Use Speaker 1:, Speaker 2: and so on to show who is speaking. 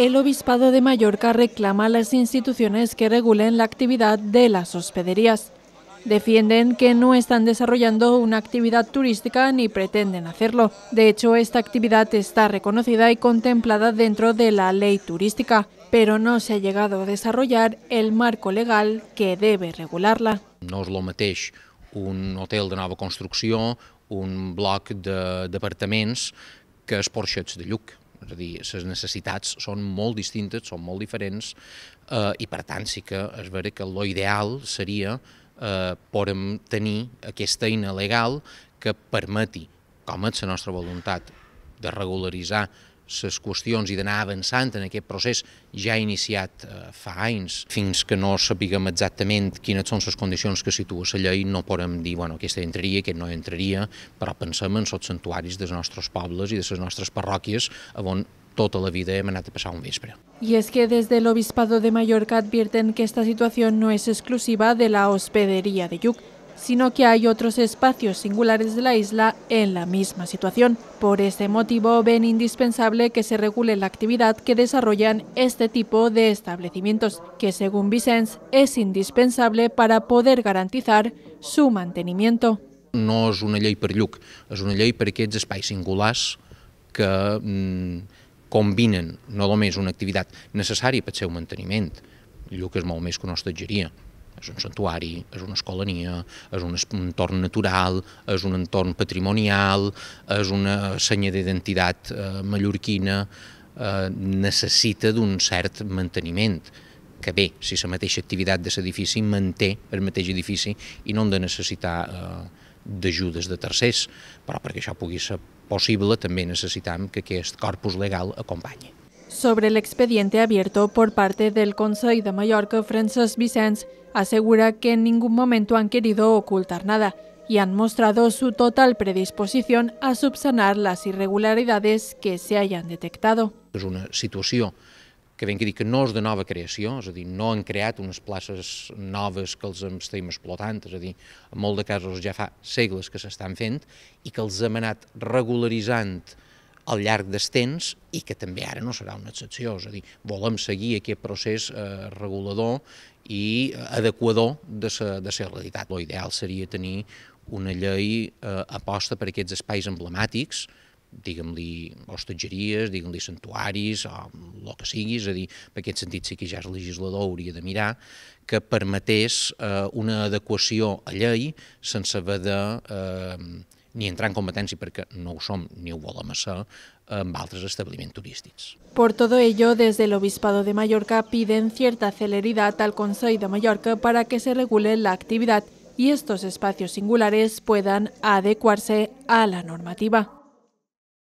Speaker 1: el Obispado de Mallorca reclama a las instituciones que regulen la actividad de las hospederías. Defienden que no están desarrollando una actividad turística ni pretenden hacerlo. De hecho, esta actividad está reconocida y contemplada dentro de la ley turística, pero no se ha llegado a desarrollar el marco legal que debe regularla.
Speaker 2: No lo mateix un hotel de nueva construcción, un bloc departamentos que es porxets de lluc. És a dir, les necessitats són molt distintes, són molt diferents, eh, i per tant sí que és veritat que lo ideal seria eh, podem tenir aquesta eina legal que permeti, com és la nostra voluntat, de regularitzar les qüestions i d'anar avançant en aquest procés ja iniciat eh, fa anys. Fins que no sapiguem exactament quines són les condicions que situa la llei, no podem dir, bueno, aquesta entraria, aquest no entraria, però pensem en els santuaris dels nostres pobles i de les nostres parròquies, on tota la vida hem anat a passar un vespre.
Speaker 1: I és que des de Obispado de Mallorca advierten que esta situació no és exclusiva de la hospederia de Lluc, sino que hay otros espacios singulares de la isla en la misma situación. Por este motivo, ven indispensable que se regule la actividad que desarrollan este tipo de establecimientos, que según Vicens es indispensable para poder garantizar su mantenimiento.
Speaker 2: No es una ley per lluc, es una ley per aquests espais singulars que mm, combinen no només una actividad necessària per seu manteniment, lluc es molt més que una és un santuari, és una escolania, és un entorn natural, és un entorn patrimonial, és una senya d'identitat eh, mallorquina, eh, necessita d'un cert manteniment que bé, si la mateixa activitat de l'edifici manté el mateix edifici i no han de necessitar eh, d'ajudes de tercers, però perquè això pugui ser possible també necessitem que aquest corpus legal acompanyi
Speaker 1: sobre l'expediente abierto por parte del Consell de Mallorca, Francesc Vicens asegura que en ningún momento han querido ocultar nada y han mostrado su total predisposición a subsanar las irregularidades que se hayan detectado.
Speaker 2: És una situació que ben que dir que no és de nova creació, és a dir, no han creat unes places noves que els estem explotant, és a dir, en molt de casos ja fa segles que s'estan fent i que els hem anat regularitzant al llarg dels temps i que també ara no serà una excepció, és a dir, volem seguir aquest procés eh, regulador i eh, adequador de la de sa realitat. L'ideal seria tenir una llei eh, aposta per aquests espais emblemàtics, diguem-li hostatgeries, diguem-li santuaris o el que sigui, és a dir, en aquest sentit sí que ja és legislador hauria de mirar que permetés eh, una adequació a llei sense haver de eh, ni entrar en competència perquè no ho som ni ho volem ser amb altres establiments turístics.
Speaker 1: Por todo ello, desde el Obispado de Mallorca piden cierta celeridad al Consell de Mallorca para que se regule la actividad y estos espacios singulares puedan adecuarse a la normativa.